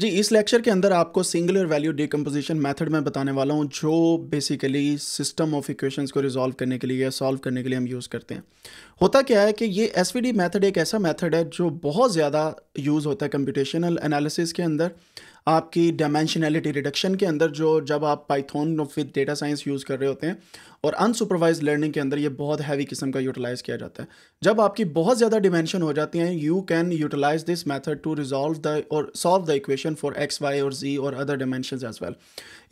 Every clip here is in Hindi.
जी इस लेक्चर के अंदर आपको सिंगुलर वैल्यू डिकम्पोजिशन मेथड में बताने वाला हूँ जो बेसिकली सिस्टम ऑफ इक्वेशंस को रिजॉल्व करने के लिए या सॉल्व करने के लिए हम यूज़ करते हैं होता क्या है कि ये एस मेथड एक ऐसा मेथड है जो बहुत ज़्यादा यूज़ होता है कंप्यूटेशनल एनालिसिस के अंदर आपकी डायमेंशनैलिटी रिडक्शन के अंदर जो जब आप Python with data science use कर रहे होते हैं और अनसुपरवाइज लर्निंग के अंदर ये बहुत हैवी किस्म का यूटिलाइज़ किया जाता है जब आपकी बहुत ज़्यादा डिमेंशन हो जाती हैं you can utilise this method to resolve the और solve the equation for X Y और जी और अदर डायमेंशन एज वेल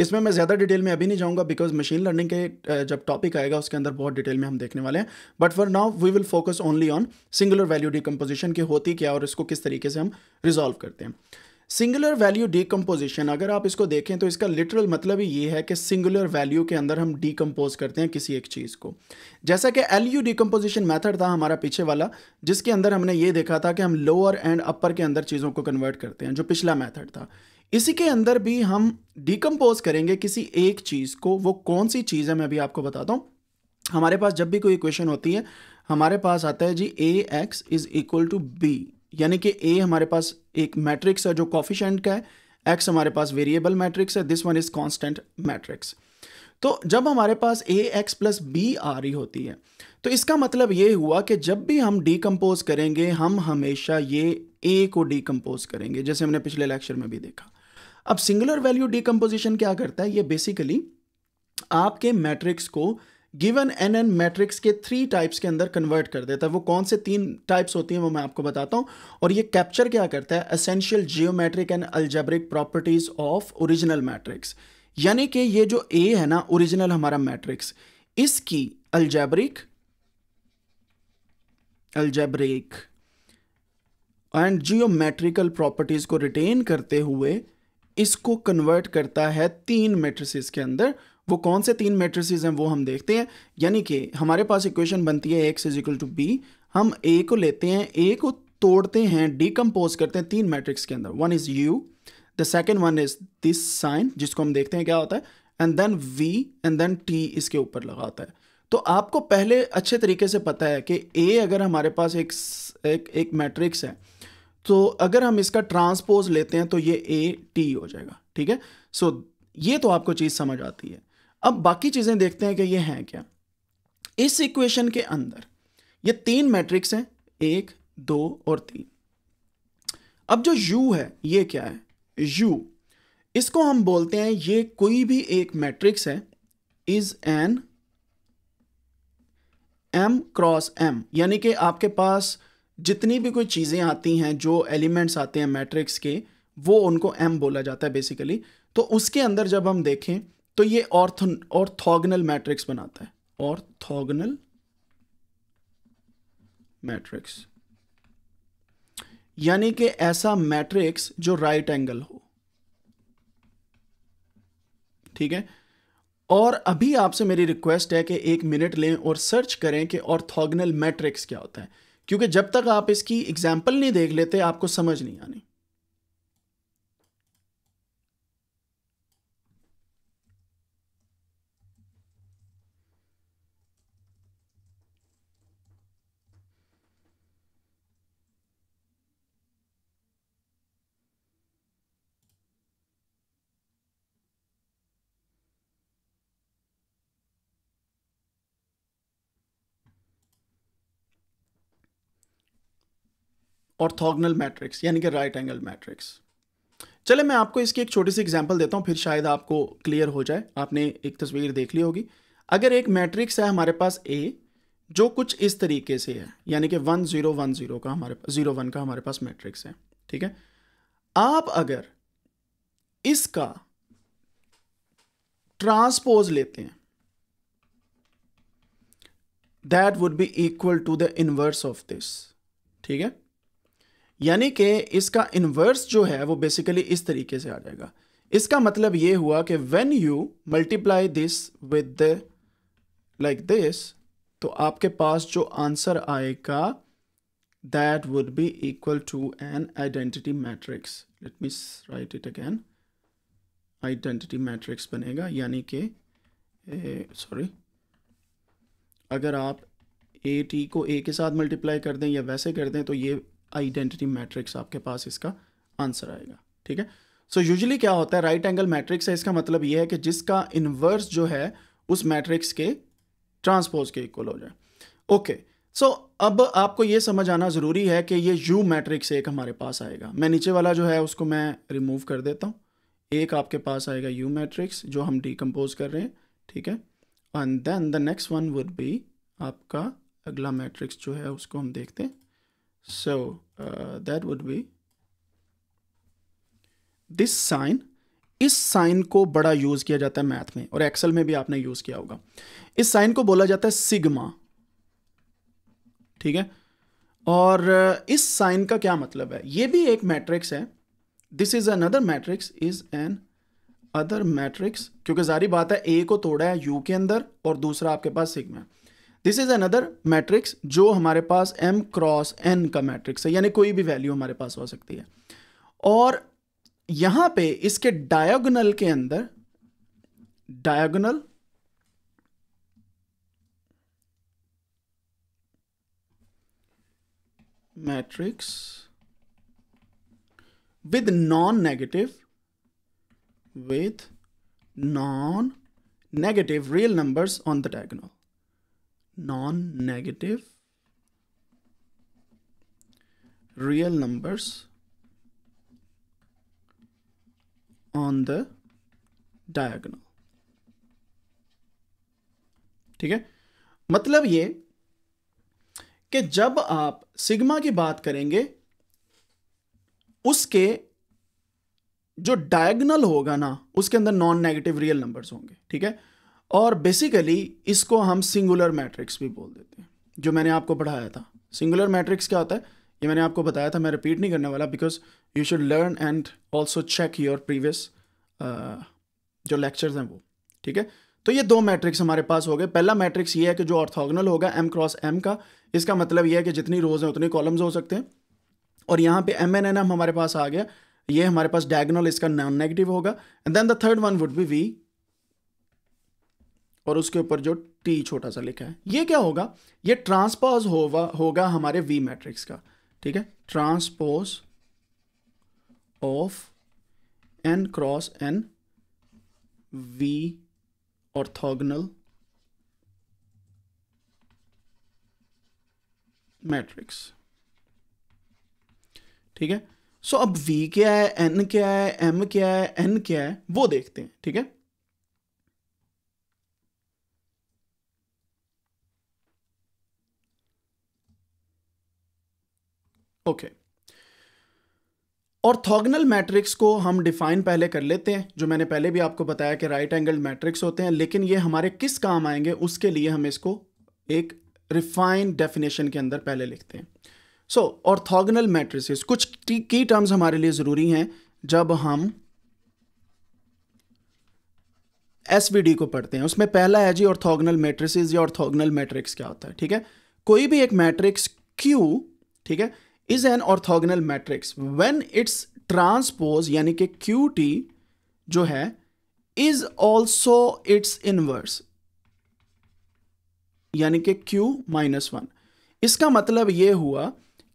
इसमें मैं ज़्यादा डिटेल में अभी नहीं जाऊँगा बिकॉज मशीन लर्निंग के जब टॉपिक आएगा उसके अंदर बहुत डिटेल में हम देखने वाले हैं but for now we will focus only on singular value decomposition की होती क्या और इसको किस तरीके से हम रिजॉल्व करते हैं सिंगुलर वैल्यू डीकम्पोजिशन अगर आप इसको देखें तो इसका लिटरल मतलब ही ये है कि सिंगुलर वैल्यू के अंदर हम डीकम्पोज करते हैं किसी एक चीज़ को जैसा कि एल यू डिकम्पोजिशन मैथड था हमारा पीछे वाला जिसके अंदर हमने ये देखा था कि हम लोअर एंड अपर के अंदर चीज़ों को कन्वर्ट करते हैं जो पिछला मैथड था इसी के अंदर भी हम डिकम्पोज करेंगे किसी एक चीज़ को वो कौन सी चीज़ है मैं अभी आपको बताता हूँ हमारे पास जब भी कोई इक्वेशन होती है हमारे पास आता है जी A X is equal to B यानी कि ए हमारे पास एक मैट्रिक्स है जो कॉफिशेंट का है एक्स हमारे पास वेरिएबल मैट्रिक्स है this one is constant matrix तो जब हमारे पास ए एक्स प्लस बी आ रही होती है तो इसका मतलब ये हुआ कि जब भी हम डीकम्पोज करेंगे हम हमेशा ये ए को डीकम्पोज करेंगे जैसे हमने पिछले लेक्चर में भी देखा अब सिंगुलर वैल्यू डीकम्पोजिशन क्या करता है ये बेसिकली आपके मैट्रिक्स को गिवन एन एन मैट्रिक्स के थ्री टाइप्स के अंदर कन्वर्ट कर देता है वो कौन से तीन टाइप्स होती हैं वो मैं आपको बताता हूँ और ये कैप्चर क्या करता है essential geometric and algebraic properties of original matrix यानी कि ये जो ए है ना ओरिजिनल हमारा मैट्रिक्स इसकी algebraic algebraic and geometrical properties को रिटेन करते हुए इसको कन्वर्ट करता है तीन मेट्रिस के अंदर वो कौन से तीन मेट्रिस हैं वो हम देखते हैं यानी कि हमारे पास इक्वेशन बनती है X is equal to B हम ए को लेते हैं ए को तोड़ते हैं डिकम्पोज करते हैं तीन मैट्रिक्स के अंदर one is U the second one is this sign जिसको हम देखते हैं क्या होता है and then V and then T इसके ऊपर लगा होता है तो आपको पहले अच्छे तरीके से पता है कि ए अगर हमारे पास एक एक, एक मैट्रिक्स है तो अगर हम इसका ट्रांसपोज लेते हैं तो ये ए टी हो जाएगा ठीक है सो so, ये तो आपको चीज़ समझ आती है अब बाकी चीज़ें देखते हैं कि ये हैं क्या इस इक्वेशन के अंदर ये तीन मैट्रिक्स हैं एक दो और तीन अब जो U है ये क्या है U इसको हम बोलते हैं ये कोई भी एक मैट्रिक्स है is an M cross M यानी कि आपके पास जितनी भी कोई चीज़ें आती हैं जो एलिमेंट्स आते हैं मैट्रिक्स के वो उनको एम बोला जाता है बेसिकली तो उसके अंदर जब हम देखें तो ये ऑर्थन ऑर्थोगनल मैट्रिक्स बनाता है ऑर्थोगनल मैट्रिक्स यानी कि ऐसा मैट्रिक्स जो राइट एंगल हो ठीक है और अभी आपसे मेरी रिक्वेस्ट है कि एक मिनट लें और सर्च करें कि ऑर्थोगनल मैट्रिक्स क्या होता है क्योंकि जब तक आप इसकी एग्जाम्पल नहीं देख लेते आपको समझ नहीं आनी ऑर्थोगनल मैट्रिक्स यानी कि राइट एंगल मैट्रिक्स चले मैं आपको इसकी एक छोटी सी एग्जाम्पल देता हूँ फिर शायद आपको क्लियर हो जाए आपने एक तस्वीर देख ली होगी अगर एक मैट्रिक्स है हमारे पास ए जो कुछ इस तरीके से है यानी कि वन ज़ीरो वन ज़ीरो का हमारे पास ज़ीरो वन का हमारे पास मैट्रिक्स है ठीक है आप अगर इसका ट्रांसपोज लेते हैं that would be equal to the inverse of this ठीक है यानी कि इसका इन्वर्स जो है वो बेसिकली इस तरीके से आ जाएगा इसका मतलब ये हुआ कि when you multiply this with like this तो आपके पास जो आंसर आएगा that would be equal to an identity matrix let me write it again identity matrix बनेगा यानी कि सॉरी अगर आप ए टी को ए के साथ मल्टीप्लाई कर दें या वैसे कर दें तो ये आइडेंटिटी मैट्रिक्स आपके पास इसका आंसर आएगा ठीक है सो so यूजली क्या होता है राइट एंगल मैट्रिक्स है इसका मतलब ये है कि जिसका इन्वर्स जो है उस मैट्रिक्स के ट्रांसपोज के इक्वल हो जाए ओके okay. सो so, अब आपको ये समझ आना ज़रूरी है कि ये यू मैट्रिक्स एक हमारे पास आएगा मैं नीचे वाला जो है उसको मैं रिमूव कर देता हूँ एक आपके पास आएगा यू मैट्रिक्स जो हम डिकम्पोज कर रहे हैं ठीक है and then the next one would be आपका अगला मैट्रिक्स जो है उसको हम देखते हैं So uh, that would be this sign इस साइन को बड़ा यूज किया जाता है मैथ में और एक्सेल में भी आपने यूज किया होगा इस साइन को बोला जाता है सिग्मा ठीक है और uh, इस साइन का क्या मतलब है ये भी एक मैट्रिक्स है this is another matrix is an other matrix क्योंकि जारी बात है ए को तोड़ा है यू के अंदर और दूसरा आपके पास सिग्मा है दिस इज अनदर मैट्रिक्स जो हमारे पास एम क्रॉस एन का मैट्रिक्स है यानी कोई भी वैल्यू हमारे पास हो सकती है और यहां पे इसके डायगोनल के अंदर diagonal matrix with non negative with non negative real numbers on the diagonal non-negative real numbers on the diagonal ठीक है मतलब ये कि जब आप सिग्मा की बात करेंगे उसके जो डायगनल होगा ना उसके अंदर नॉन नेगेटिव रियल नंबर्स होंगे ठीक है और बेसिकली इसको हम सिंगुलर मैट्रिक्स भी बोल देते हैं जो मैंने आपको पढ़ाया था सिंगुलर मैट्रिक्स क्या होता है ये मैंने आपको बताया था मैं रिपीट नहीं करने वाला because you should learn and also check your previous जो लेक्चर्स हैं वो ठीक है तो ये दो मैट्रिक्स हमारे पास हो गए पहला मैट्रिक्स ये है कि जो ऑर्थोगोनल होगा एम क्रॉस एम का इसका मतलब ये है कि जितनी रोज हैं उतने कॉलम्स हो सकते हैं और यहाँ पे एम एन एन एम हमारे पास आ गया ये हमारे पास डायगोनल इसका नॉन नेगेटिव होगा and then the third one would be V और उसके ऊपर जो टी छोटा सा लिखा है ये क्या होगा ये ट्रांसपोज होगा होगा हमारे वी मैट्रिक्स का ठीक है transpose of N cross N V orthogonal matrix ठीक है सो so, अब v क्या है n क्या है m क्या है n क्या है वो देखते हैं ठीक है ओके ऑर्थोगोनल मैट्रिक्स को हम डिफाइन पहले कर लेते हैं जो मैंने पहले भी आपको बताया कि राइट एंगल मैट्रिक्स होते हैं लेकिन ये हमारे किस काम आएंगे उसके लिए हम इसको एक रिफाइन डेफिनेशन के अंदर पहले लिखते हैं सो ऑर्थोगोनल मैट्रिसेस कुछ की टर्म्स हमारे लिए ज़रूरी हैं जब हम एस को पढ़ते हैं उसमें पहला है जी ऑर्थोगोनल मैट्रिसेस या ऑर्थोगोनल मैट्रिक्स क्या होता है ठीक है कोई भी एक मैट्रिक्स क्यू ठीक है is an orthogonal matrix when its transpose यानी कि क्यू टी जो है इज ऑल्सो इट्स इनवर्स यानी कि Q माइनस वन इसका मतलब यह हुआ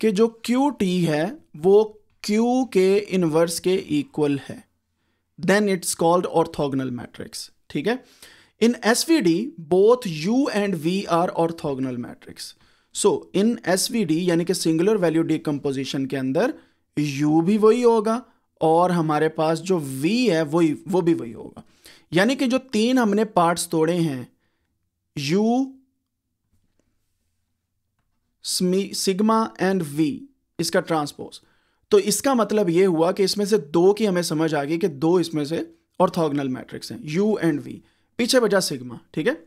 कि जो क्यू टी है वो Q के इनवर्स के इक्वल है then it's called orthogonal matrix ठीक है in S V D both U and V are orthogonal matrix so in S यानी कि सिंगुलर वैल्यू डिकम्पोजिशन के अंदर u भी वही होगा और हमारे पास जो v है वही वो भी वही होगा यानी कि जो तीन हमने पार्ट्स तोड़े हैं u सिग्मा एंड v इसका ट्रांसपोज तो इसका मतलब ये हुआ कि इसमें से दो की हमें समझ आ गई कि दो इसमें से ऑर्थोगनल मैट्रिक्स हैं u एंड v पीछे बजा सिग्मा ठीक है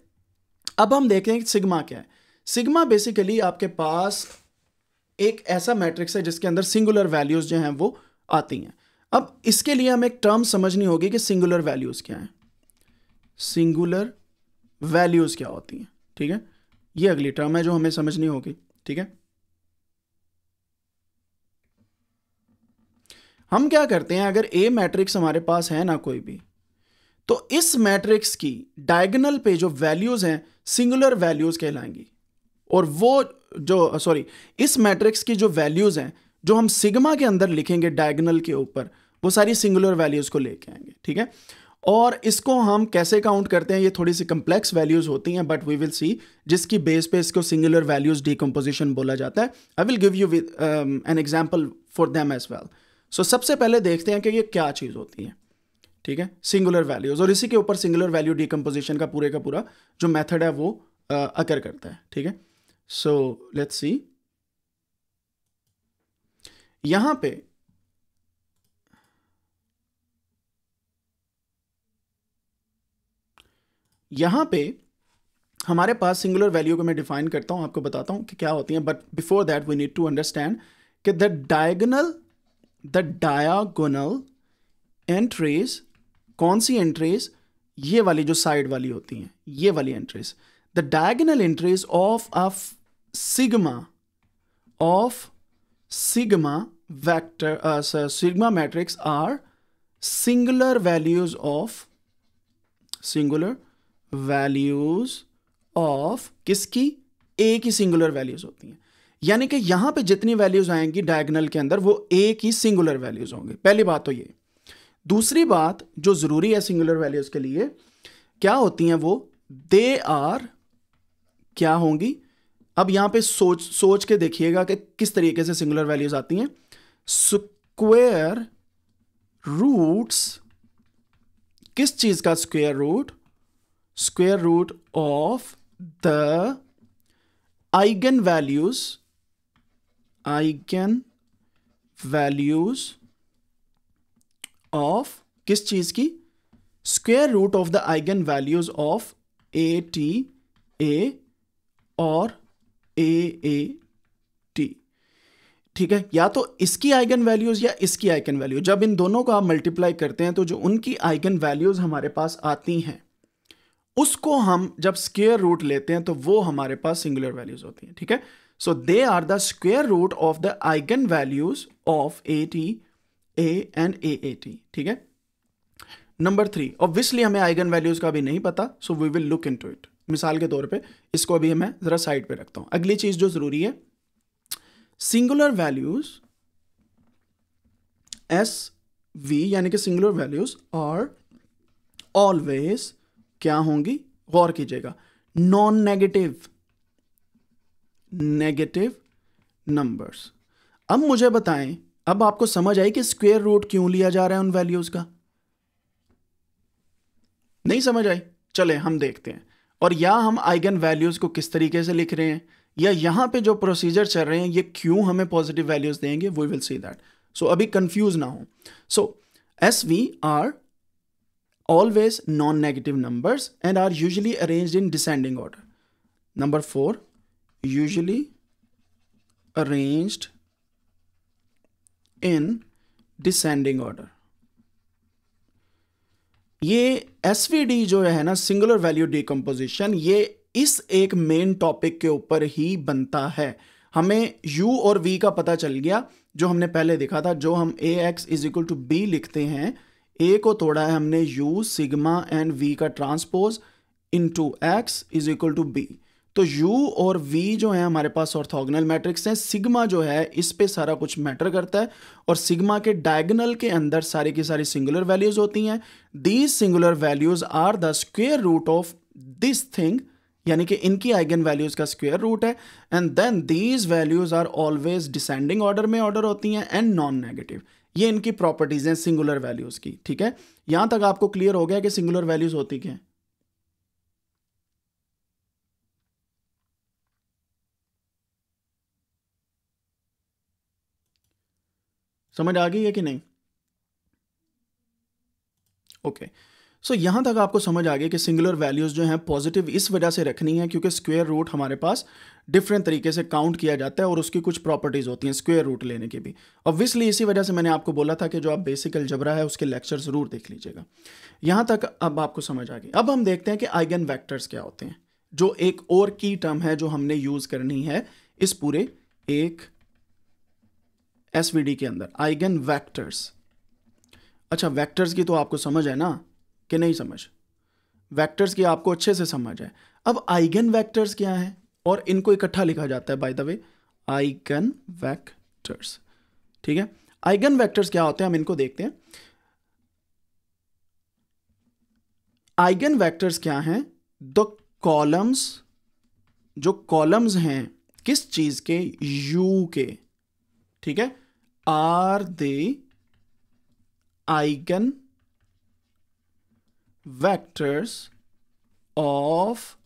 अब हम देखें कि सिग्मा क्या है सिग्मा बेसिकली आपके पास एक ऐसा मैट्रिक्स है जिसके अंदर सिंगुलर वैल्यूज़ जो हैं वो आती हैं अब इसके लिए हमें एक टर्म समझनी होगी कि सिंगुलर वैल्यूज़ क्या हैं सिंगुलर वैल्यूज़ क्या होती हैं ठीक है ये अगली टर्म है जो हमें समझनी होगी ठीक है हम क्या करते हैं अगर ए मैट्रिक्स हमारे पास है ना कोई भी तो इस मैट्रिक्स की डायगनल पे जो वैल्यूज़ हैं सिंगुलर वैल्यूज़ कहलाएंगी और वो जो सॉरी इस मैट्रिक्स की जो वैल्यूज़ हैं जो हम सिग्मा के अंदर लिखेंगे डायगनल के ऊपर वो सारी सिंगुलर वैल्यूज़ को लेके आएंगे ठीक है और इसको हम कैसे काउंट करते हैं ये थोड़ी सी कम्प्लेक्स वैल्यूज़ होती हैं बट वी विल सी जिसकी बेस पे इसको सिंगुलर वैल्यूज़ डिकम्पोजिशन बोला जाता है I will give you an example for them as well so सबसे पहले देखते हैं कि ये क्या चीज़ होती है ठीक है सिंगुलर वैल्यूज़ और इसी के ऊपर सिंगुलर वैल्यू डिकम्पोजिशन का पूरे का पूरा जो मैथड है वो अकर uh, करता है ठीक है सो लेट्स सी यहां पे यहां पे हमारे पास सिंगुलर वैल्यू को मैं डिफाइन करता हूं आपको बताता हूं कि क्या होती है but before that we need to understand कि the diagonal the diagonal entries कौन सी एंट्रीज ये वाली जो साइड वाली होती हैं ये वाली entries the diagonal entries of a sigma of sigma vector uh, so sigma matrix are singular values of singular values of किसकी ए की सिंगुलर वैल्यूज होती हैं यानी कि यहां पे जितनी वैल्यूज आएंगी डायगनल के अंदर वो ए की सिंगुलर वैल्यूज होंगे पहली बात तो ये दूसरी बात जो जरूरी है सिंगुलर वैल्यूज के लिए क्या होती हैं वो दे आर क्या होंगी अब यहाँ पे सोच सोच के देखिएगा कि किस तरीके से सिंगुलर वैल्यूज आती हैं स्क्वेयर रूट्स किस चीज का square root square root of the eigen values eigen values of किस चीज की square root of the eigen values of A T A और ए ए टी ठीक है या तो इसकी आइगन वैल्यूज़ या इसकी आइगन वैल्यू जब इन दोनों को आप मल्टीप्लाई करते हैं तो जो उनकी आइगन वैल्यूज़ हमारे पास आती हैं उसको हम जब स्क्वेयर रूट लेते हैं तो वो हमारे पास सिंगुलर वैल्यूज़ होती हैं ठीक है so they are the square root of the eigen values of A T A and A A T ठीक है नंबर थ्री ऑब्वियसली हमें आइगन वैल्यूज़ का भी नहीं पता so we will look into it मिसाल के तौर पे इसको अभी मैं ज़रा साइड पे रखता हूँ अगली चीज़ जो ज़रूरी है सिंगुलर वैल्यूज़ एस वी यानी कि सिंगुलर वैल्यूज़ और ऑलवेज क्या होंगी गौर कीजिएगा नॉन नेगेटिव नेगेटिव नंबर्स अब मुझे बताएं अब आपको समझ आई कि स्क्वेयर रूट क्यों लिया जा रहा है उन वैल्यूज़ का नहीं समझ आई चले हम देखते हैं और या हम आइगन वैल्यूज़ को किस तरीके से लिख रहे हैं या यहाँ पे जो प्रोसीजर चल रहे हैं ये क्यों हमें पॉजिटिव वैल्यूज़ देंगे we will see that so अभी कन्फ्यूज ना हो so S V are always non negative numbers and are usually arrange in descending order number four usually arranged in descending order ये एस जो है ना सिंगुलर वैल्यू डिकम्पोजिशन ये इस एक मेन टॉपिक के ऊपर ही बनता है हमें u और v का पता चल गया जो हमने पहले देखा था जो हम A X is equal to B लिखते हैं ए को तोड़ा है हमने u सिग्मा एंड v का transpose into X is equal to B तो U और V जो है हमारे पास ऑर्थोगोनल मैट्रिक्स हैं सिग्मा जो है इस पे सारा कुछ मैटर करता है और सिग्मा के डायगनल के अंदर सारी की सारी सिंगुलर वैल्यूज होती हैं these singular values are the square root of this thing यानी कि इनकी आइगन वैल्यूज का स्क्वेयर रूट है and then these values are always descending order में ऑर्डर होती हैं एंड नॉन नेगेटिव ये इनकी प्रॉपर्टीज हैं सिंगुलर वैल्यूज की ठीक है यहां तक आपको क्लियर हो गया कि सिंगुलर वैल्यूज होती क्या है समझ आ गई है कि नहीं ओके okay. सो so, यहां तक आपको समझ आ गया कि सिंगुलर वैल्यूज़ जो हैं पॉजिटिव इस वजह से रखनी है क्योंकि स्क्वेयर रूट हमारे पास डिफरेंट तरीके से काउंट किया जाता है और उसकी कुछ प्रॉपर्टीज़ होती हैं स्क्वेयर रूट लेने की भी ऑब्वियसली इसी वजह से मैंने आपको बोला था कि जो आप बेसिक अलजबरा है उसके लेक्चर ज़रूर देख लीजिएगा यहां तक अब आपको समझ आ गई अब हम देखते हैं कि आइगन वैक्टर्स क्या होते हैं जो एक और की टर्म है जो हमने यूज़ करनी है इस पूरे एक एसवीडी के अंदर आइगन वैक्टर्स अच्छा वैक्टर्स की तो आपको समझ है ना कि नहीं समझ वैक्टर्स की आपको अच्छे से समझ है अब आइगन वैक्टर्स क्या है और इनको इकट्ठा लिखा जाता है by the way eigen vectors ठीक है आइगन वैक्टर्स क्या होते हैं हम इनको देखते हैं आइगन वैक्टर्स क्या हैं द कॉलम्स जो कॉलम्स हैं किस चीज के यू के ठीक है are the eigen vectors of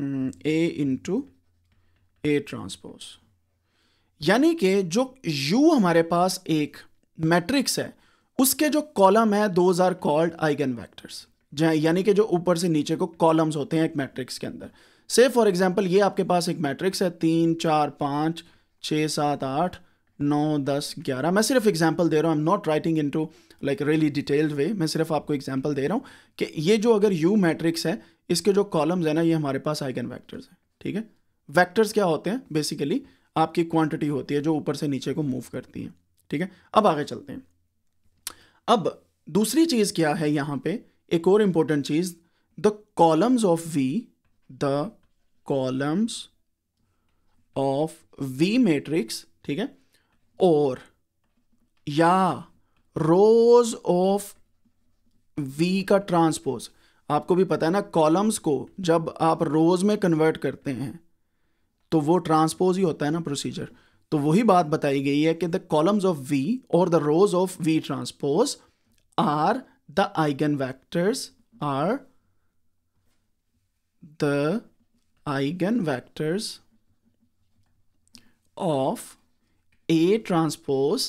mm, a into a transpose यानी कि जो U हमारे पास एक मैट्रिक्स है उसके जो कॉलम है those are called eigen vectors यानी कि जो ऊपर से नीचे को कॉलम्स होते हैं एक मैट्रिक्स के अंदर से फॉर एग्जांपल ये आपके पास एक मैट्रिक्स है तीन चार पाँच छः सात आठ नौ दस ग्यारह मैं सिर्फ एग्जाम्पल दे रहा हूँ I am not writing in to like really detailed way मैं सिर्फ आपको एग्जाम्पल दे रहा हूँ कि ये जो अगर यू मैट्रिक्स है इसके जो कॉलम्स हैं ना ये हमारे पास आइगन वैक्टर्स हैं ठीक है वैक्टर्स क्या होते हैं बेसिकली आपकी क्वान्टिटी होती है जो ऊपर से नीचे को मूव करती है ठीक है अब आगे चलते हैं अब दूसरी चीज़ क्या है यहाँ पे एक और इम्पोर्टेंट चीज़ the columns of V the columns of V matrix ठीक है और या रोज ऑफ वी का ट्रांसपोज आपको भी पता है ना कॉलम्स को जब आप रोज में कन्वर्ट करते हैं तो वो ट्रांसपोज ही होता है ना प्रोसीजर तो वही बात बताई गई है कि द कॉलम्स ऑफ वी और the rows of V transpose are the eigen vectors are the eigen vectors of A transpose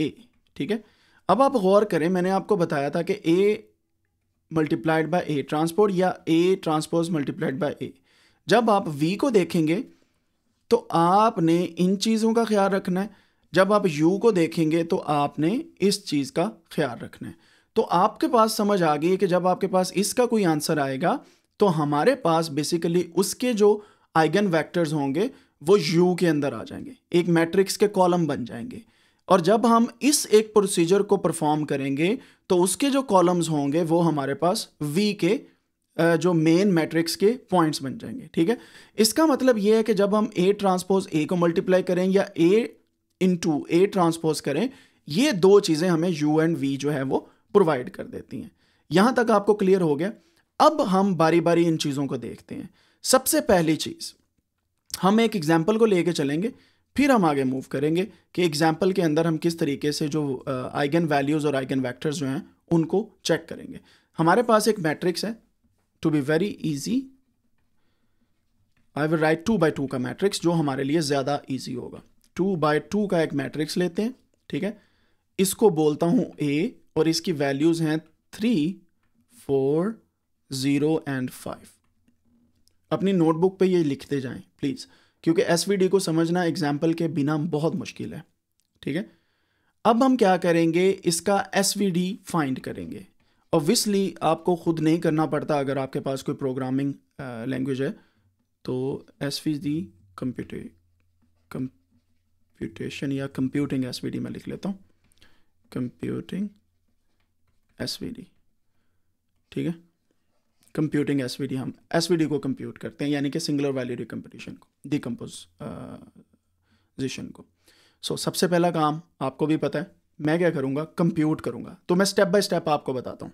A ठीक है अब आप गौर करें मैंने आपको बताया था कि A multiplied by A transport या A transpose multiplied by A जब आप वी को देखेंगे तो आपने इन चीज़ों का ख्याल रखना है जब आप यू को देखेंगे तो आपने इस चीज़ का ख्याल रखना है तो आपके पास समझ आ गई कि जब आपके पास इसका कोई आंसर आएगा तो हमारे पास बेसिकली उसके जो आइगन वैक्टर्स होंगे वो यू के अंदर आ जाएंगे एक मैट्रिक्स के कॉलम बन जाएंगे और जब हम इस एक प्रोसीजर को परफॉर्म करेंगे तो उसके जो कॉलम्स होंगे वो हमारे पास वी के जो मेन मैट्रिक्स के पॉइंट्स बन जाएंगे ठीक है इसका मतलब ये है कि जब हम ए ट्रांसपोज ए को मल्टीप्लाई करें या ए इंटू ए ट्रांसपोज करें ये दो चीज़ें हमें यू एंड वी जो है वो प्रोवाइड कर देती हैं यहाँ तक आपको क्लियर हो गया अब हम बारी बारी इन चीज़ों को देखते हैं सबसे पहली चीज़ हम एक एग्जाम्पल को लेके चलेंगे फिर हम आगे मूव करेंगे कि एग्जाम्पल के अंदर हम किस तरीके से जो आइगन वैल्यूज़ और आइगन वैक्टर्स जो हैं उनको चेक करेंगे हमारे पास एक मैट्रिक्स है to be very easy I will write two by two का मैट्रिक्स जो हमारे लिए ज़्यादा ईजी होगा टू बाई टू का एक मैट्रिक्स लेते हैं ठीक है इसको बोलता हूँ ए और इसकी वैल्यूज़ हैं three four zero and five अपनी नोटबुक पे ये लिखते जाएं प्लीज़ क्योंकि एस को समझना एग्जाम्पल के बिना बहुत मुश्किल है ठीक है अब हम क्या करेंगे इसका एस फाइंड करेंगे ऑब्वियसली आपको खुद नहीं करना पड़ता अगर आपके पास कोई प्रोग्रामिंग लैंग्वेज है तो एस डी कंप्यूटे कंप्यूटेशन या कंप्यूटिंग एस मैं लिख लेता हूँ कंप्यूटिंग एस ठीक है कंप्यूटिंग एस हम एस को कंप्यूट करते हैं यानी कि सिंगुलर वैल्यू रिकम्पटिशन को डिकम्पोजिशन uh, को सो so, सबसे पहला काम आपको भी पता है मैं क्या करूँगा कंप्यूट करूँगा तो मैं स्टेप बाय स्टेप आपको बताता हूँ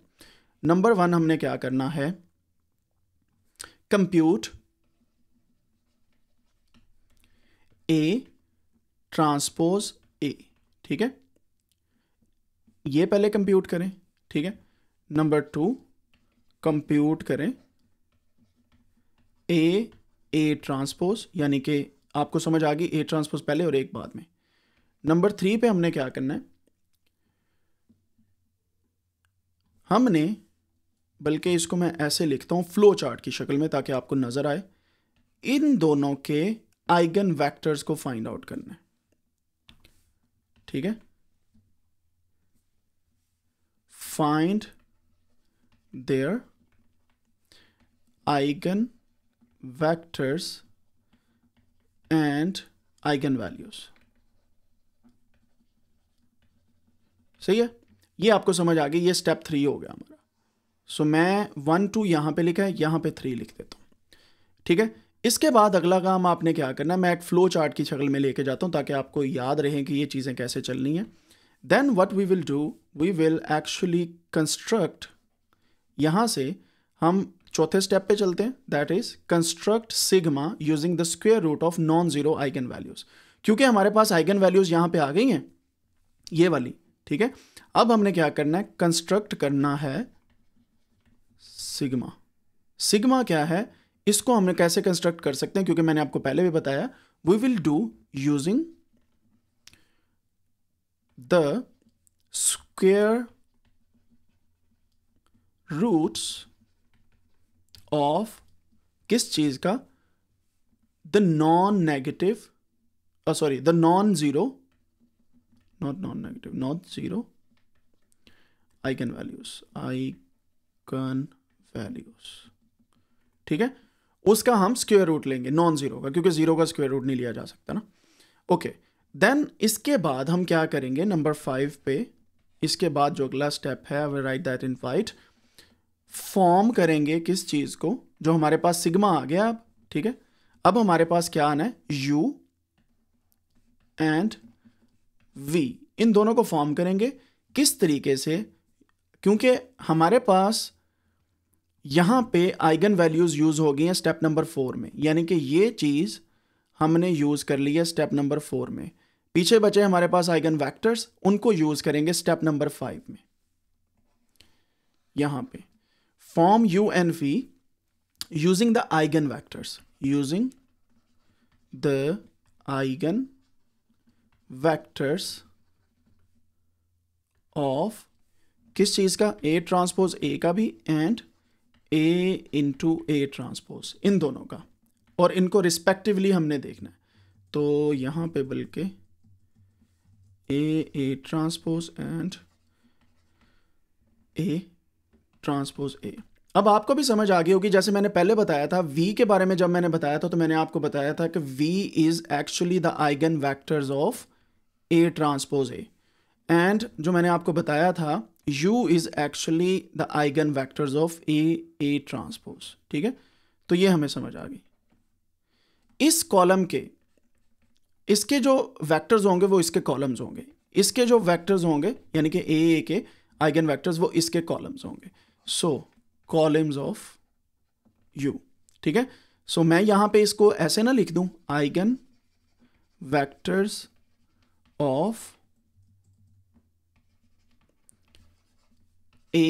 नंबर वन हमने क्या करना है कंप्यूट ए ट्रांसपोज ए ठीक है ये पहले कंप्यूट करें ठीक है नंबर टू कंप्यूट करें ए ए ट्रांसपोज यानी कि आपको समझ आ गई ए ट्रांसपोज पहले और एक बाद में नंबर थ्री पे हमने क्या करना है हमने बल्कि इसको मैं ऐसे लिखता हूं फ्लो चार्ट की शक्ल में ताकि आपको नज़र आए इन दोनों के आइगन वेक्टर्स को फाइंड आउट करना है ठीक है find there vectors and eigenvalues सही है ये आपको समझ आ गई ये स्टेप थ्री हो गया हमारा सो so, मैं वन टू यहां पे लिखा है यहां पे थ्री लिख देता हूं ठीक है इसके बाद अगला काम आपने क्या करना है मैं एक फ्लो चार्ट की शक्ल में लेके जाता हूं ताकि आपको याद रहे कि ये चीज़ें कैसे चलनी है then what we will do we will actually construct यहां से हम चौथे स्टेप पे चलते हैं that is construct sigma using the square root of non zero eigen values क्योंकि हमारे पास आइगन वैल्यूज यहां पे आ गई हैं ये वाली ठीक है अब हमने क्या करना है कंस्ट्रक्ट करना है सिग्मा सिग्मा क्या है इसको हमने कैसे कंस्ट्रक्ट कर सकते हैं क्योंकि मैंने आपको पहले भी बताया we will do using the square roots of किस चीज का the non negative sorry the non zero not non negative not zero I can values can values ठीक है उसका हम स्क्वेयर रूट लेंगे नॉन जीरो का क्योंकि जीरो का स्क्वेयर रूट नहीं लिया जा सकता ना ओके okay. देन इसके बाद हम क्या करेंगे नंबर फाइव पे इसके बाद जो अगला स्टेप है write that in white form करेंगे किस चीज़ को जो हमारे पास सिग्मा आ गया अब ठीक है अब हमारे पास क्या आना है यू एंड वी इन दोनों को फॉर्म करेंगे किस तरीके से क्योंकि हमारे पास यहां पे आइगन वैल्यूज़ यूज़ हो गई हैं स्टेप नंबर फोर में यानी कि ये चीज़ हमने यूज़ कर ली है स्टेप नंबर फोर में पीछे बचे हमारे पास आइगन वैक्टर्स उनको यूज़ करेंगे स्टेप नंबर फाइव में यहां पे form u and v using the eigenvectors using the eigen vectors of किस चीज़ का ए ट्रांसपोज ए का भी and A into A transpose इन दोनों का और इनको रिस्पेक्टिवली हमने देखना है तो यहाँ पे बल्कि A A transpose and A transpose A अब आपको भी समझ आ गई होगी जैसे मैंने पहले बताया था v के बारे में जब मैंने बताया था तो मैंने आपको बताया था कि v is actually the eigen vectors of A transpose A and जो मैंने आपको बताया था u is actually the eigen vectors of A A transpose ठीक है तो ये हमें समझ आ गई इस कॉलम के इसके जो वैक्टर्स होंगे वो इसके कॉलम्स होंगे इसके जो वैक्टर्स होंगे यानी कि ए ए के आइगन वैक्टर्स वो इसके कॉलम्स होंगे सो कॉलम्स ऑफ यू ठीक है सो so, मैं यहां पे इसको ऐसे ना लिख दूं eigen vectors of A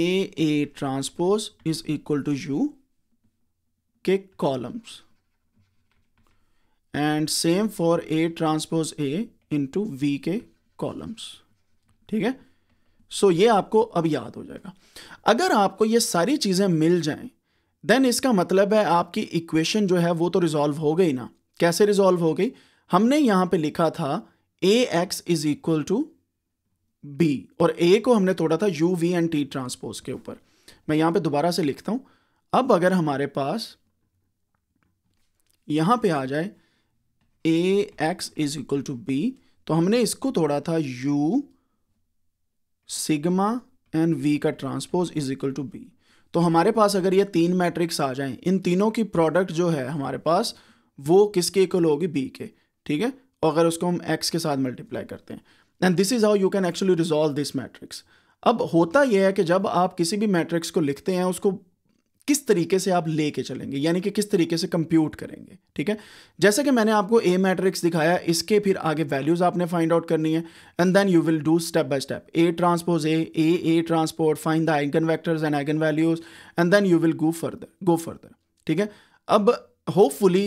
A transpose is equal to U के columns and same for A transpose A into V के कॉलम्स ठीक है सो ये आपको अब याद हो जाएगा अगर आपको ये सारी चीज़ें मिल जाएं देन इसका मतलब है आपकी इक्वेशन जो है वो तो रिजॉल्व हो गई ना कैसे रिजॉल्व हो गई हमने यहाँ पे लिखा था A X is equal to B और ए को हमने तोड़ा था U V and T transpose के ऊपर मैं यहाँ पे दोबारा से लिखता हूँ अब अगर हमारे पास यहाँ पे आ जाए A X is equal to B तो हमने इसको तोड़ा था यू सिग्मा एंड वी का transpose is equal to B तो हमारे पास अगर ये तीन मैट्रिक्स आ जाएं इन तीनों की प्रोडक्ट जो है हमारे पास वो किसके इक्वल होगी बी के ठीक है और अगर उसको हम एक्स के साथ मल्टीप्लाई करते हैं and this is how you can actually resolve this matrix अब होता यह है कि जब आप किसी भी मैट्रिक्स को लिखते हैं उसको किस तरीके से आप लेके चलेंगे यानी कि किस तरीके से कंप्यूट करेंगे ठीक है जैसे कि मैंने आपको ए मैट्रिक्स दिखाया इसके फिर आगे वैल्यूज आपने फाइंड आउट करनी है and then you will do step by step A transpose A A A transport find the eigen vectors and eigen values and then you will go further go further ठीक है अब होपफुली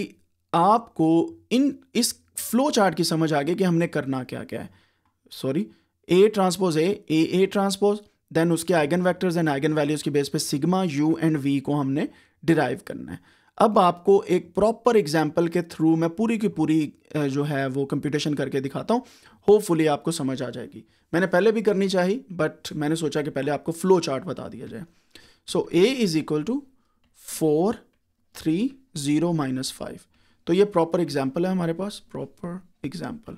आपको इन इस फ्लो चार्ट की समझ आ गई कि हमने करना क्या क्या है sorry A transpose A A A transpose then उसके eigen vectors and eigen values के बेस पे सिग्मा यू एंड वी को हमने डिराइव करना है अब आपको एक प्रॉपर एग्जाम्पल के थ्रू मैं पूरी की पूरी जो है वो कंप्यूटेशन करके दिखाता हूँ होपफुली आपको समझ आ जाएगी मैंने पहले भी करनी चाहिए बट मैंने सोचा कि पहले आपको फ्लो चार्ट बता दिया जाए so A is equal to four three zero minus five तो ये प्रॉपर एग्जाम्पल है हमारे पास प्रॉपर एग्जाम्पल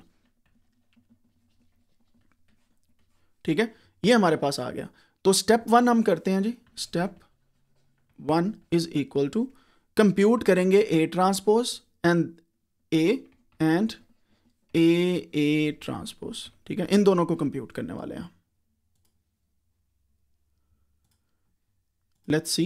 ठीक है ये हमारे पास आ गया तो स्टेप वन हम करते हैं जी step one is equal to compute करेंगे A transpose and A and A A transpose ठीक है इन दोनों को कंप्यूट करने वाले हैं लेट्स सी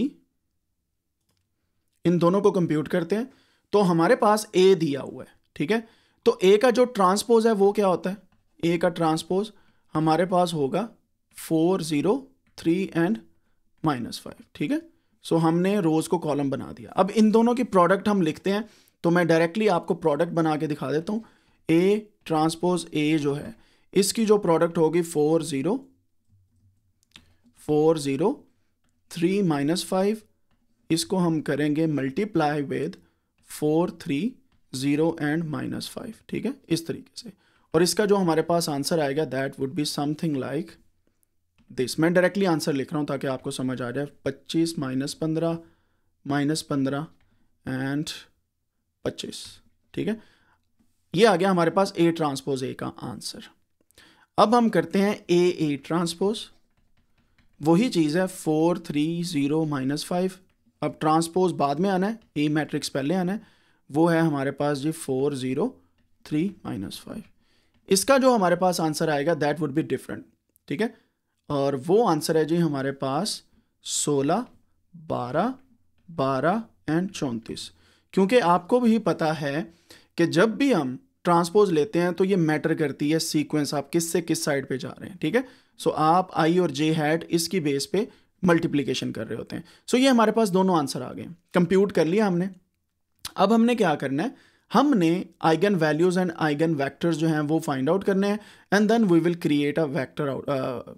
इन दोनों को कंप्यूट करते हैं तो हमारे पास ए दिया हुआ है ठीक है तो ए का जो ट्रांसपोज है वो क्या होता है ए का ट्रांसपोज हमारे पास होगा four zero three and minus five ठीक है सो so, हमने रोज़ को कॉलम बना दिया अब इन दोनों की प्रोडक्ट हम लिखते हैं तो मैं डायरेक्टली आपको प्रोडक्ट बना के दिखा देता हूँ ए ट्रांसपोज ए जो है इसकी जो प्रोडक्ट होगी four zero four zero three minus five इसको हम करेंगे multiply with four three zero and minus five ठीक है इस तरीके से और इसका जो हमारे पास आंसर आएगा that would be something like this मैं डायरेक्टली आंसर लिख रहा हूँ ताकि आपको समझ आ जाए पच्चीस माइनस पंद्रह माइनस पंद्रह एंड पच्चीस ठीक है ये आ गया हमारे पास ए ट्रांसपोज ए का आंसर अब हम करते हैं ए ए ट्रांसपोज वही चीज़ है four three zero minus five अब ट्रांसपोज बाद में आना है ए मैट्रिक्स पहले आना है वो है हमारे पास जी four zero three minus five इसका जो हमारे पास आंसर आएगा दैट वुड बी डिफरेंट ठीक है और वो आंसर है जी हमारे पास सोलह बारह बारह एंड चौंतीस क्योंकि आपको भी पता है कि जब भी हम ट्रांसपोज लेते हैं तो ये मैटर करती है सीक्वेंस आप किस से किस साइड पे जा रहे हैं ठीक है सो so, आप आई और जे हैट इसकी बेस पे मल्टीप्लिकेशन कर रहे होते हैं सो so, ये हमारे पास दोनों आंसर आ गए कंप्यूट कर लिया हमने अब हमने क्या करना है हमने eigen values and eigen vectors जो हैं वो फाइंड आउट करने हैं and then we will create a vector out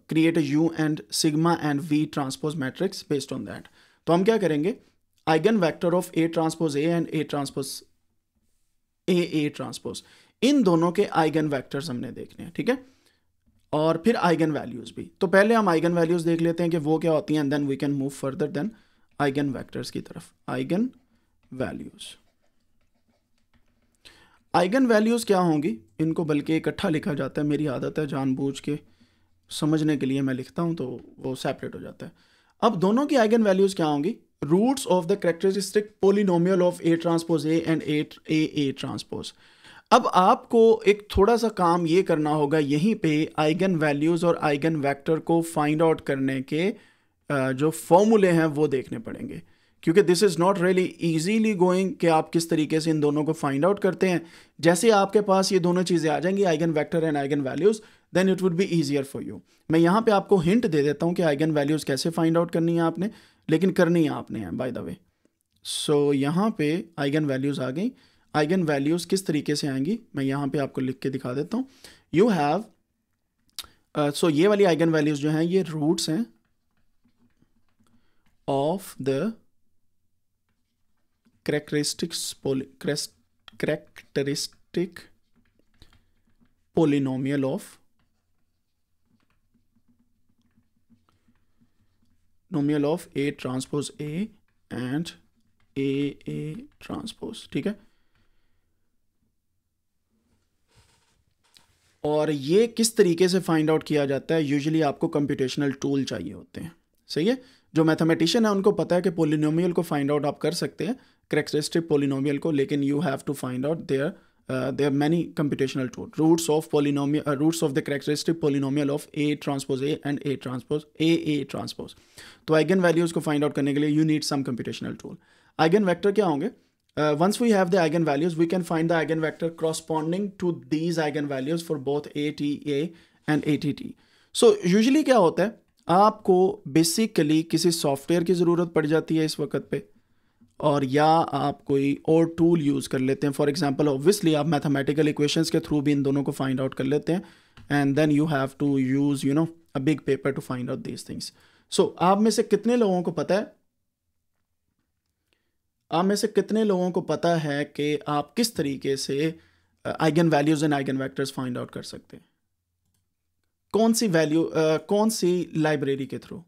create a U and sigma and V transpose matrix based on that तो हम क्या करेंगे eigen vector of A transpose A and A transpose A A transpose इन दोनों के आइगन वैक्टर्स हमने देखने हैं ठीक है और फिर आइगन वैल्यूज़ भी तो पहले हम आइगन वैल्यूज़ देख लेते हैं कि वो क्या होती हैं and then we can move further then eigen vectors की तरफ आइगन वैल्यूज़ आइगन वैल्यूज़ क्या होंगी इनको बल्कि इकट्ठा लिखा जाता है मेरी आदत है जानबूझ के समझने के लिए मैं लिखता हूँ तो वो सेपरेट हो जाता है अब दोनों की आइगन वैल्यूज़ क्या होंगी roots of the characteristic polynomial of A transpose A and A A A transpose अब आपको एक थोड़ा सा काम ये करना होगा यहीं पे आइगन वैल्यूज़ और आइगन वेक्टर को फाइंड आउट करने के जो फॉर्मूले हैं वो देखने पड़ेंगे क्योंकि this is not really easily going कि आप किस तरीके से इन दोनों को फाइंड आउट करते हैं जैसे आपके पास ये दोनों चीज़ें आ जाएंगी eigen vector and eigen values then it would be easier for you मैं यहाँ पर आपको हिंट दे देता हूँ कि आइगन वैल्यूज़ कैसे फाइंड आउट करनी है आपने लेकिन करनी है आपने है बाय द वे सो यहाँ पे आइगन वैल्यूज़ आ गई आइगन वैल्यूज़ किस तरीके से आएंगी मैं यहाँ पे आपको लिख के दिखा देता हूँ यू हैव सो ये वाली आइगन वैल्यूज़ जो हैं ये रूट्स हैं of the characteristics poly, characteristic polynomial of polynomial of A transpose A and A A transpose ठीक है और ये किस तरीके से फाइंड आउट किया जाता है यूजुअली आपको कंप्यूटेशनल टूल चाहिए होते हैं सही है जो मैथमेटिशियन है उनको पता है कि पोलिनोमियल को फाइंड आउट आप कर सकते हैं characteristic polynomial को लेकिन you have to find out their uh, there are many computational tools. Roots of polynomial, uh, roots of the characteristic polynomial of A transpose A and A transpose A A transpose. तो आइगन वैल्यूज को फाइंड आउट करने के लिए you need some computational tool eigen vector क्या होंगे once we have the eigen values we can find the eigen vector corresponding to these eigen values for both A T A and A T T so usually क्या होता है आपको बेसिकली किसी सॉफ्टवेयर की ज़रूरत पड़ जाती है इस वक्त पे और या आप कोई और टूल यूज़ कर लेते हैं फॉर एग्जांपल ऑब्वियसली आप मैथमेटिकल इक्वेशंस के थ्रू भी इन दोनों को फाइंड आउट कर लेते हैं and then you have to use you know a big paper to find out these things so आप में से कितने लोगों को पता है आप में से कितने लोगों को पता है कि आप किस तरीके से eigen values and eigen vectors find out कर सकते हैं कौन सी वैल्यू uh, कौन सी लाइब्रेरी के थ्रू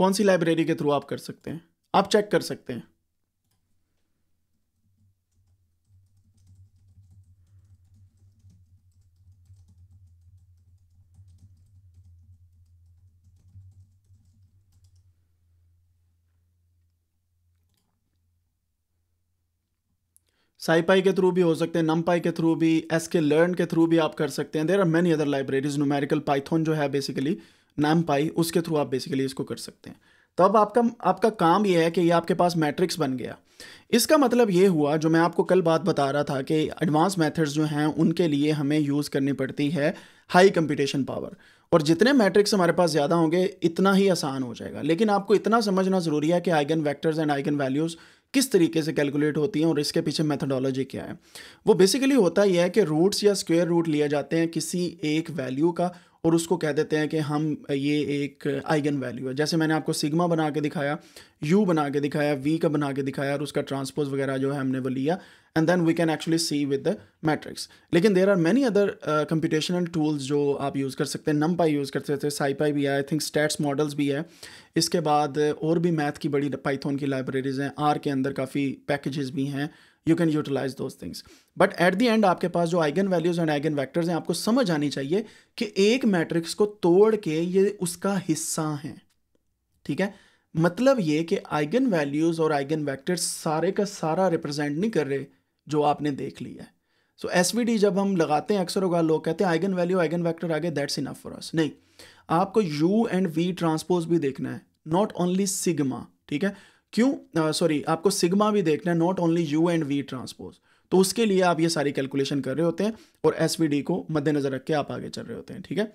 कौन सी लाइब्रेरी के थ्रू आप कर सकते हैं आप चेक कर सकते हैं साईपाई के थ्रू भी हो सकते हैं नमपाई के थ्रू भी एस के लर्न के थ्रू भी आप कर सकते हैं there are many other libraries numerical python जो है बेसिकली नैम पाई उसके थ्रू आप बेसिकली इसको कर सकते हैं तो अब आपका आपका काम यह है कि ये आपके पास मैट्रिक्स बन गया इसका मतलब ये हुआ जो मैं आपको कल बात बता रहा था कि एडवांस मेथड्स जो हैं उनके लिए हमें यूज़ करनी पड़ती है हाई कंप्यूटेशन पावर और जितने मैट्रिक्स हमारे पास ज़्यादा होंगे इतना ही आसान हो जाएगा लेकिन आपको इतना समझना ज़रूरी है कि eigen vectors and eigen values किस तरीके से कैलकुलेट होती हैं और इसके पीछे मेथडोलॉजी क्या है वो बेसिकली होता यह है कि रूट्स या स्क्वेयर रूट लिए जाते हैं किसी एक वैल्यू का और उसको कह देते हैं कि हम ये एक आइगन वैल्यू है जैसे मैंने आपको सिग्मा बना के दिखाया यू बना के दिखाया वी का बना के दिखाया और उसका ट्रांसपोज वगैरह जो है हमने वो लिया and then we can actually see with the matrix लेकिन there are many other computational tools जो आप यूज़ कर सकते हैं नम पाई यूज़ कर सकते साई पाई भी है आई थिंक स्टैट्स मॉडल्स भी है इसके बाद और भी मैथ की बड़ी पाइथन की लाइब्रेरीज़ हैं आर के अंदर काफ़ी पैकेजेस भी हैं you can utilize those things but at the end आपके पास जो eigen values and eigen vectors हैं आपको समझ आनी चाहिए कि एक मैट्रिक्स को तोड़ के ये उसका हिस्सा हैं ठीक है मतलब ये कि आइगन वैल्यूज और आइगन वैक्टर्स सारे का सारा रिप्रेजेंट नहीं कर रहे जो आपने देख लिया है सो एस वी डी जब हम लगाते हैं अक्सर होगा लोग कहते हैं आइगन वैल्यू आइगन वैक्टर आगे दैट्स इनफ फॉर अस नहीं आपको यू एंड वी ट्रांसपोज भी देखना है नॉट ओनली सिग्मा ठीक है क्यों सॉरी आपको सिग्मा भी देखना है not only U and V transpose तो उसके लिए आप ये सारी कैलकुलेशन कर रहे होते हैं और एस को मद्देनजर रख के आप आगे चल रहे होते हैं ठीक है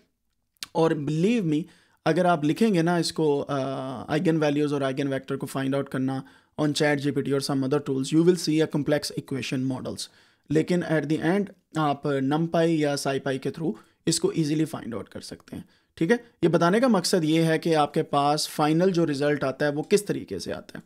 और बिलीव मी अगर आप लिखेंगे ना इसको आइगन वैल्यूज़ और आइगन वैक्टर को फाइंड आउट करना ऑन चैट टी और some other tools you will see a complex equation models लेकिन एट द एंड आप नम पाई या साई पाई के थ्रू इसको ईजिली फाइंड आउट कर सकते हैं ठीक है ये बताने का मकसद ये है कि आपके पास फाइनल जो रिजल्ट आता है वो किस तरीके से आता है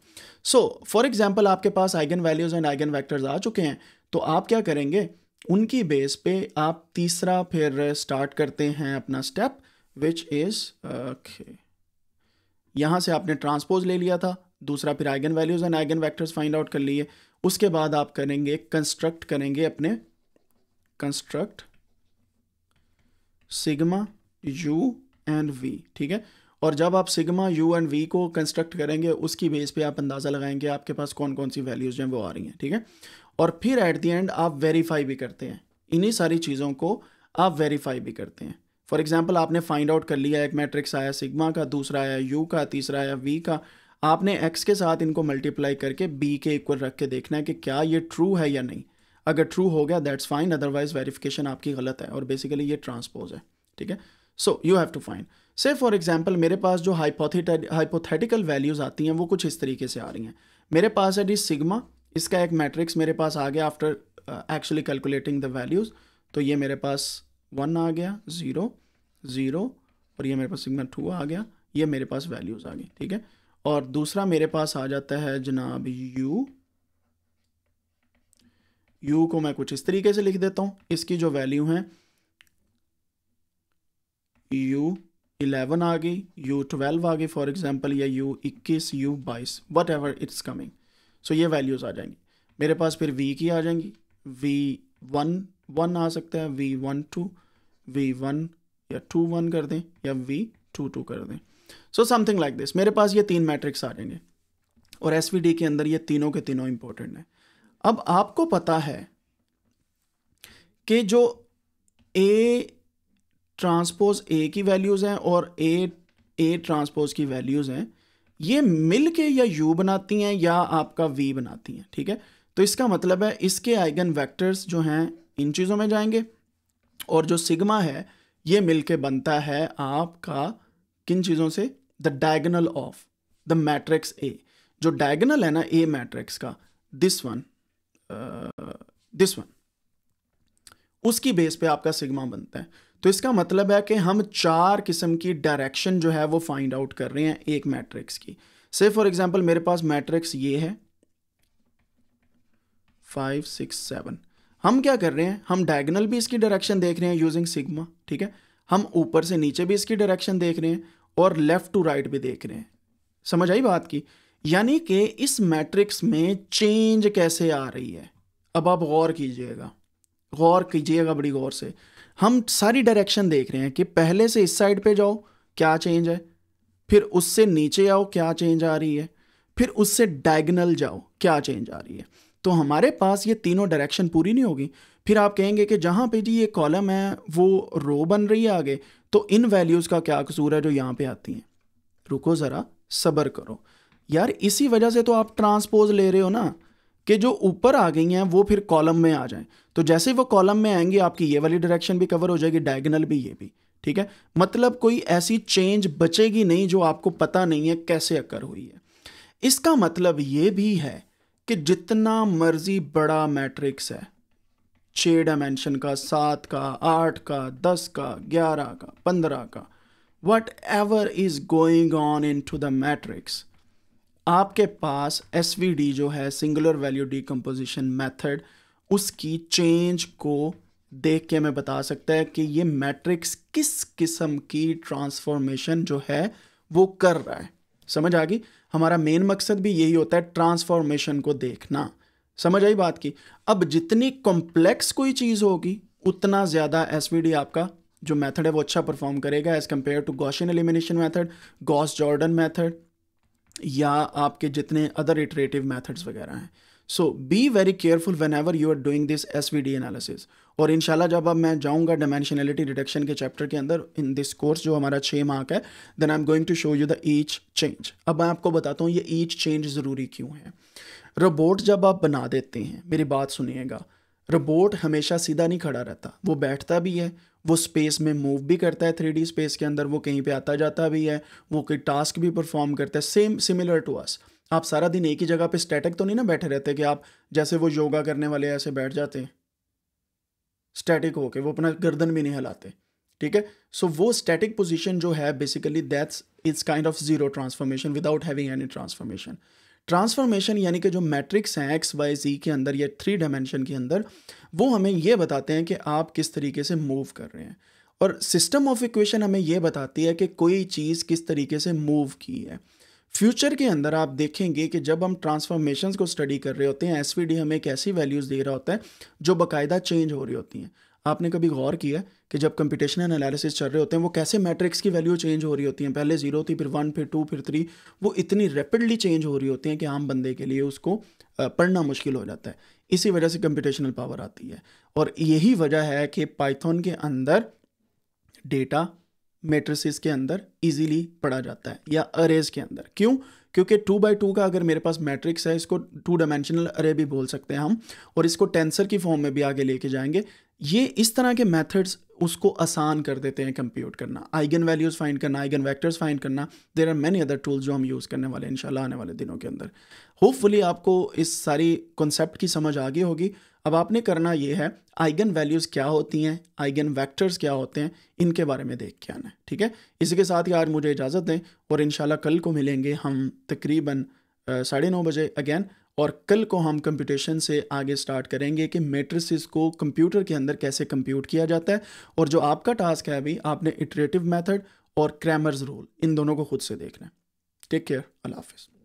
सो फॉर एग्जांपल आपके पास eigen values and eigen vectors आ चुके हैं तो आप क्या करेंगे उनकी बेस पे आप तीसरा फिर स्टार्ट करते हैं अपना स्टेप विच इज़ ओके यहां से आपने ट्रांसपोज ले लिया था दूसरा फिर eigen values and eigen vectors find out कर लिए उसके बाद आप करेंगे कंस्ट्रक्ट करेंगे अपने construct sigma U and V ठीक है और जब आप सिग्मा यू एंड वी को कंस्ट्रक्ट करेंगे उसकी बेस पे आप अंदाज़ा लगाएंगे आपके पास कौन कौन सी वैल्यूज़ हैं वो आ रही हैं ठीक है थीके? और फिर एट दी एंड आप वेरीफाई भी करते हैं इन्हीं सारी चीज़ों को आप वेरीफाई भी करते हैं फॉर एग्जाम्पल आपने फाइंड आउट कर लिया एक मैट्रिक्स आया सिग्मा का दूसरा आया यू का तीसरा आया वी का आपने एक्स के साथ इनको मल्टीप्लाई करके बी के इक्वल रख के देखना है कि क्या ये ट्रू है या नहीं अगर ट्रू हो गया दैट्स फाइन अदरवाइज वेरिफिकेशन आपकी गलत है और बेसिकली ये ट्रांसपोज है ठीक है so you have to find से फॉर एग्जाम्पल मेरे पास जो हाइपोथेटिकल वैल्यूज़ आती हैं वो कुछ इस तरीके से आ रही हैं मेरे पास है डी सिग्मा इसका एक मैट्रिक्स मेरे पास आ गया after actually calculating the values तो ये मेरे पास वन आ गया ज़ीरो ज़ीरो और ये मेरे पास सिग्मा टू आ गया ये मेरे पास वैल्यूज़ आ गई ठीक है और दूसरा मेरे पास आ जाता है जनाब यू यू को मैं कुछ इस तरीके से लिख देता हूँ इसकी जो वैल्यू हैं यू इलेवन आ गई यू ट्वेल्व आ गई फॉर एग्जाम्पल या यू इक्कीस यू बाईस whatever it's coming so ये वैल्यूज़ आ जाएंगी मेरे पास फिर वी की आ जाएंगी वी वन वन आ सकता है V one two V one या टू वन कर दें या वी टू टू कर दें सो समथिंग लाइक दिस मेरे पास ये तीन मैट्रिक्स आ जाएंगे और एस वी डी के अंदर ये तीनों के तीनों इंपॉर्टेंट हैं अब आपको पता है कि जो ए ट्रांसपोज ए की वैल्यूज़ हैं और ए ए ट्रांसपोज की वैल्यूज़ हैं ये मिल के या यू बनाती हैं या आपका वी बनाती हैं ठीक है तो इसका मतलब है इसके आइगन वेक्टर्स जो हैं इन चीज़ों में जाएंगे और जो सिग्मा है ये मिल के बनता है आपका किन चीज़ों से the diagonal of the matrix A जो डायगनल है ना ए मैट्रिक्स का दिस वन दिस वन उसकी बेस पे आपका सिग्मा बनता है तो इसका मतलब है कि हम चार किस्म की डायरेक्शन जो है वो फाइंड आउट कर रहे हैं एक मैट्रिक्स की से फॉर एग्जांपल मेरे पास मैट्रिक्स ये है फाइव सिक्स सेवन हम क्या कर रहे हैं हम डायगनल भी इसकी डायरेक्शन देख रहे हैं यूजिंग सिग्मा ठीक है हम ऊपर से नीचे भी इसकी डायरेक्शन देख रहे हैं और लेफ़्ट टू राइट भी देख रहे हैं समझ आई बात की यानी कि इस मैट्रिक्स में चेंज कैसे आ रही है अब आप गौर कीजिएगा गौर कीजिएगा बड़ी गौर से हम सारी डायरेक्शन देख रहे हैं कि पहले से इस साइड पे जाओ क्या चेंज है फिर उससे नीचे आओ क्या चेंज आ रही है फिर उससे डायगनल जाओ क्या चेंज आ रही है तो हमारे पास ये तीनों डायरेक्शन पूरी नहीं होगी फिर आप कहेंगे कि जहाँ पे जी ये कॉलम है वो रो बन रही है आगे तो इन वैल्यूज़ का क्या कसूर है जो यहाँ पे आती हैं रुको ज़रा सब्र करो यार इसी वजह से तो आप ट्रांसपोज ले रहे हो ना कि जो ऊपर आ गई हैं वो फिर कॉलम में आ जाएं तो जैसे ही वो कॉलम में आएंगी आपकी ये वाली डायरेक्शन भी कवर हो जाएगी डायगनल भी ये भी ठीक है मतलब कोई ऐसी चेंज बचेगी नहीं जो आपको पता नहीं है कैसे अक्कर हुई है इसका मतलब ये भी है कि जितना मर्जी बड़ा मैट्रिक्स है छः डायमेंशन का सात का आठ का दस का ग्यारह का पंद्रह का whatever is going on into the matrix आपके पास एस जो है सिंगुलर वैल्यू डिकम्पोजिशन मेथड उसकी चेंज को देख के हमें बता सकता है कि ये मैट्रिक्स किस किस्म की ट्रांसफॉर्मेशन जो है वो कर रहा है समझ आ गई हमारा मेन मकसद भी यही होता है ट्रांसफॉर्मेशन को देखना समझ आई बात की अब जितनी कॉम्प्लेक्स कोई चीज़ होगी उतना ज़्यादा एस आपका जो मेथड है वो अच्छा परफॉर्म करेगा as compared to Gaussian elimination method Gauss Jordan method या आपके जितने अदर इटरेटिव मैथड्स वगैरह हैं so be very careful whenever you are doing this S V D analysis और इनशाला जब अब मैं जाऊँगा डायमेंशनैलिटी रिडक्शन के चैप्टर के अंदर इन दिस कोर्स जो हमारा छः माह का है then I am going to show you the each change अब मैं आपको बताता हूँ ये ईच चेंज ज़रूरी क्यों है रोबोट जब आप बना देते हैं मेरी बात सुनिएगा रोबोट हमेशा सीधा नहीं खड़ा रहता वो बैठता भी है वो स्पेस में मूव भी करता है थ्री स्पेस के अंदर वो कहीं पे आता जाता भी है वो कोई टास्क भी परफॉर्म करता है सेम सिमिलर टू अस आप सारा दिन एक ही जगह पे स्टैटिक तो नहीं ना बैठे रहते कि आप जैसे वो योगा करने वाले ऐसे बैठ जाते हैं स्टैटिक होके वो अपना गर्दन भी नहीं हिलाते ठीक है सो so, वो स्टैटिक पोजीशन जो है basically that's it's kind of zero transformation without having any transformation transformation यानी कि जो मैट्रिक्स हैं एक्स वाई जी के अंदर या थ्री डायमेंशन के अंदर वो हमें ये बताते हैं कि आप किस तरीके से मूव कर रहे हैं और सिस्टम ऑफ इक्वेशन हमें ये बताती है कि कोई चीज़ किस तरीके से मूव की है फ्यूचर के अंदर आप देखेंगे कि जब हम ट्रांसफॉर्मेशन को स्टडी कर रहे होते हैं एस हमें एक ऐसी वैल्यूज़ दे रहा होता है जो बाकायदा चेंज हो रही होती हैं आपने कभी गौर किया कि जब कंपटीशन एनालिसिस चल रहे होते हैं वो कैसे मैट्रिक्स की वैल्यू चेंज हो रही होती हैं पहले जीरो थी फिर वन फिर टू फिर थ्री वो इतनी रैपिडली चेंज हो रही होती हैं कि आम बंदे के लिए उसको पढ़ना मुश्किल हो जाता है इसी वजह से कंपटीशनल पावर आती है और यही वजह है कि पाइथन के अंदर डेटा मेट्रिस के अंदर ईजीली पढ़ा जाता है या अरेज के अंदर क्यों क्योंकि टू बाई टू का अगर मेरे पास मैट्रिक्स है इसको टू डायमेंशनल अरे भी बोल सकते हैं हम और इसको टेंसर की फॉर्म में भी आगे लेके जाएंगे ये इस तरह के मेथड्स उसको आसान कर देते हैं कंप्यूट करना आइगन वैल्यूज़ फाइंड करना आइगन वैक्टर्स फाइंड करना there are many other tools जो हम यूज़ करने वाले हैं इन आने वाले दिनों के अंदर होपफुली आपको इस सारी कॉन्सेप्ट की समझ आ गई होगी अब आपने करना ये है आइगन वैल्यूज़ क्या होती हैं आइगन वैक्टर्स क्या होते हैं इनके बारे में देख के आना ठीक है इसी के साथ ही आज मुझे इजाज़त दें और इन कल को मिलेंगे हम तकरीबन साढ़े नौ बजे अगैन और कल को हम कंप्यूटेशन से आगे स्टार्ट करेंगे कि मेट्रिसिस को कंप्यूटर के अंदर कैसे कंप्यूट किया जाता है और जो आपका टास्क है अभी आपने इटरेटिव मेथड और क्रैमर्स रूल इन दोनों को खुद से देखना है टेक केयर अल्लाह हाफिज़